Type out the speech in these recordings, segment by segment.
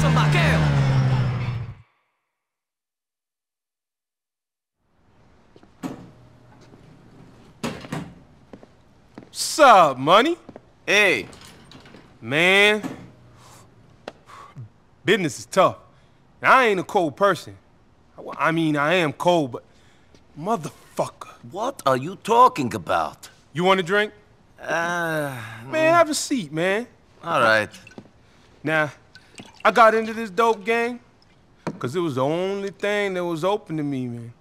son vaqueo. Sup, money? Hey. Man, business is tough. Now, I ain't a cold person. I mean, I am cold, but motherfucker. What are you talking about? You want a drink? Uh, man, mm. have a seat, man. All right. Now, I got into this dope game because it was the only thing that was open to me, man.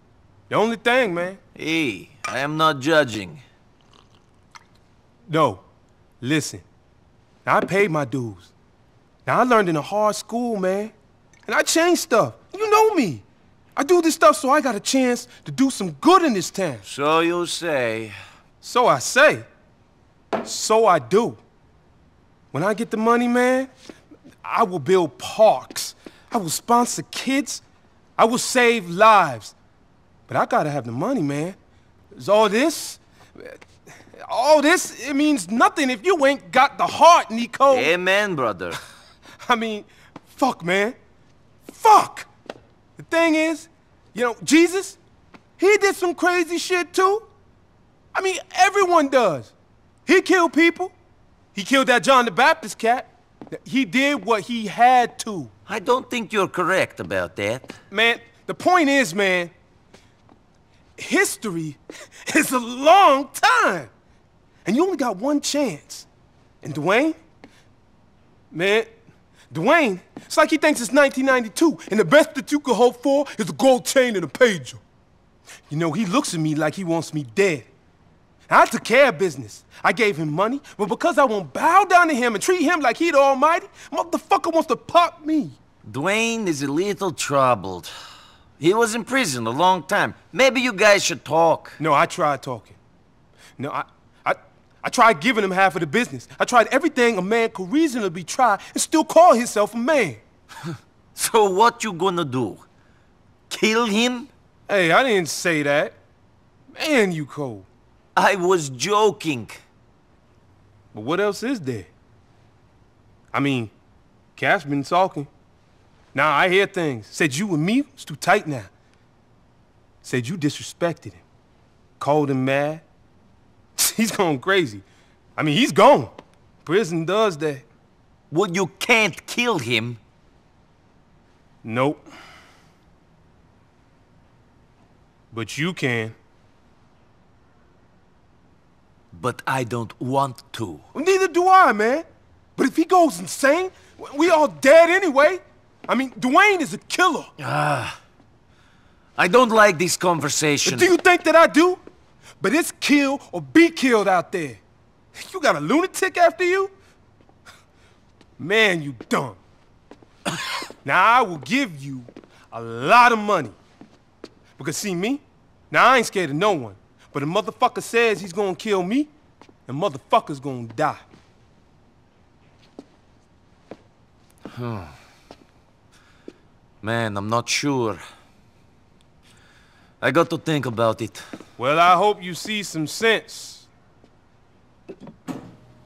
The only thing, man. Hey, I am not judging. No, listen. Now, I paid my dues. Now, I learned in a hard school, man. And I changed stuff. You know me. I do this stuff so I got a chance to do some good in this town. So you say. So I say. So I do. When I get the money, man, I will build parks. I will sponsor kids. I will save lives. But I gotta have the money, man. Is all this? All this, it means nothing if you ain't got the heart, Nico. Amen, brother. I mean, fuck, man. Fuck! The thing is, you know, Jesus, he did some crazy shit too. I mean, everyone does. He killed people. He killed that John the Baptist cat. He did what he had to. I don't think you're correct about that. Man, the point is, man, history is a long time. And you only got one chance. And Dwayne, man, Dwayne, it's like he thinks it's 1992 and the best that you could hope for is a gold chain and a pager. You know, he looks at me like he wants me dead. I took care of business. I gave him money, but because I won't bow down to him and treat him like he the almighty, motherfucker wants to pop me. Dwayne is a little troubled. He was in prison a long time. Maybe you guys should talk. No, I tried talking. No, I, I, I tried giving him half of the business. I tried everything a man could reasonably try and still call himself a man. so what you gonna do? Kill him? Hey, I didn't say that. Man, you cold. I was joking. But what else is there? I mean, Cash been talking. Now I hear things. Said you and me was too tight now. Said you disrespected him. Called him mad. he's going crazy. I mean, he's gone. Prison does that. Well, you can't kill him. Nope. But you can but I don't want to. Neither do I, man. But if he goes insane, we all dead anyway. I mean, Dwayne is a killer. Ah. I don't like this conversation. Do you think that I do? But it's kill or be killed out there. You got a lunatic after you? Man, you dumb. now, I will give you a lot of money. Because see me? Now, I ain't scared of no one. But a motherfucker says he's gonna kill me, and motherfuckers gonna die. Hmm. Man, I'm not sure. I got to think about it. Well, I hope you see some sense.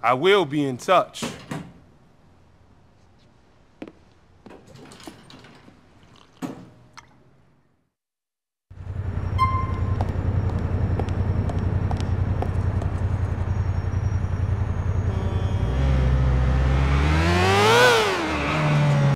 I will be in touch.